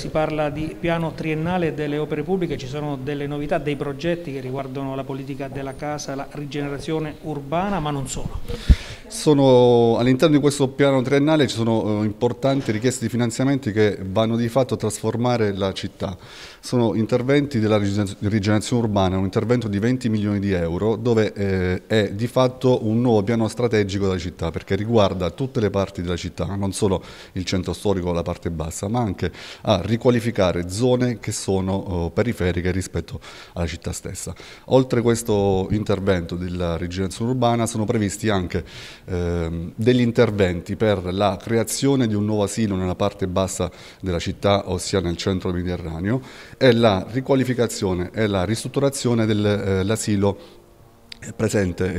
Si parla di piano triennale delle opere pubbliche, ci sono delle novità, dei progetti che riguardano la politica della casa, la rigenerazione urbana, ma non solo. Sono, all'interno di questo piano triennale ci sono eh, importanti richieste di finanziamenti che vanno di fatto a trasformare la città. Sono interventi della rigenerazione urbana, un intervento di 20 milioni di euro dove eh, è di fatto un nuovo piano strategico della città perché riguarda tutte le parti della città, non solo il centro storico, la parte bassa, ma anche a riqualificare zone che sono eh, periferiche rispetto alla città stessa. Oltre questo intervento della rigenerazione urbana sono previsti anche eh, degli interventi per la creazione di un nuovo asilo nella parte bassa della città, ossia nel centro mediterraneo, e la riqualificazione e la ristrutturazione dell'asilo eh, presente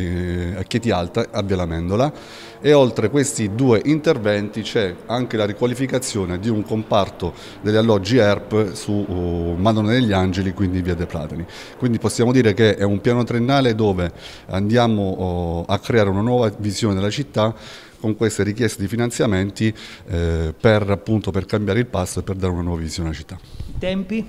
eh, a Chieti Alta, a Via Lamendola e oltre questi due interventi c'è anche la riqualificazione di un comparto degli alloggi ERP su uh, Madonna degli Angeli, quindi Via De Platani. Quindi possiamo dire che è un piano triennale dove andiamo uh, a creare una nuova visione della città con queste richieste di finanziamenti eh, per, appunto, per cambiare il passo e per dare una nuova visione alla città. Tempi?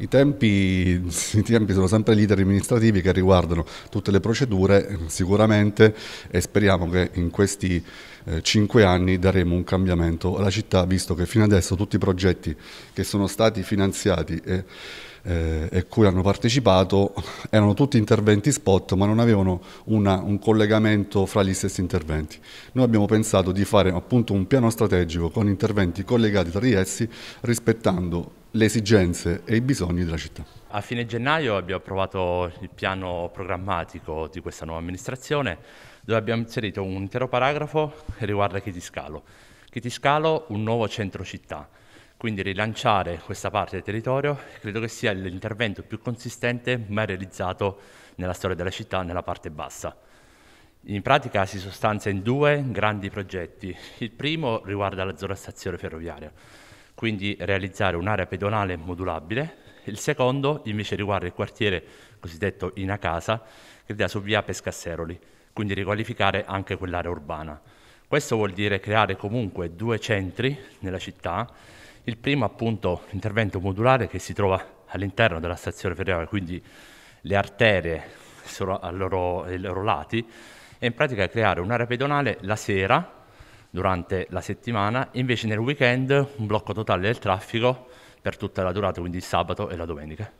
I tempi, I tempi, sono sempre gli iter amministrativi che riguardano tutte le procedure sicuramente e speriamo che in questi eh, cinque anni daremo un cambiamento alla città visto che fino adesso tutti i progetti che sono stati finanziati e, eh, e cui hanno partecipato erano tutti interventi spot ma non avevano una, un collegamento fra gli stessi interventi. Noi abbiamo pensato di fare appunto un piano strategico con interventi collegati tra di essi rispettando le esigenze e i bisogni della città. A fine gennaio abbiamo approvato il piano programmatico di questa nuova amministrazione dove abbiamo inserito un intero paragrafo che riguarda Chitiscalo. Chitiscalo, un nuovo centro città. Quindi rilanciare questa parte del territorio credo che sia l'intervento più consistente mai realizzato nella storia della città nella parte bassa. In pratica si sostanzia in due grandi progetti. Il primo riguarda la zona stazione ferroviaria quindi realizzare un'area pedonale modulabile. Il secondo invece riguarda il quartiere cosiddetto Ina Casa, che è su via Pescasseroli, quindi riqualificare anche quell'area urbana. Questo vuol dire creare comunque due centri nella città, il primo appunto intervento modulare che si trova all'interno della stazione ferroviaria, quindi le arterie sono ai loro, ai loro lati, e in pratica creare un'area pedonale la sera durante la settimana e invece nel weekend un blocco totale del traffico per tutta la durata, quindi il sabato e la domenica.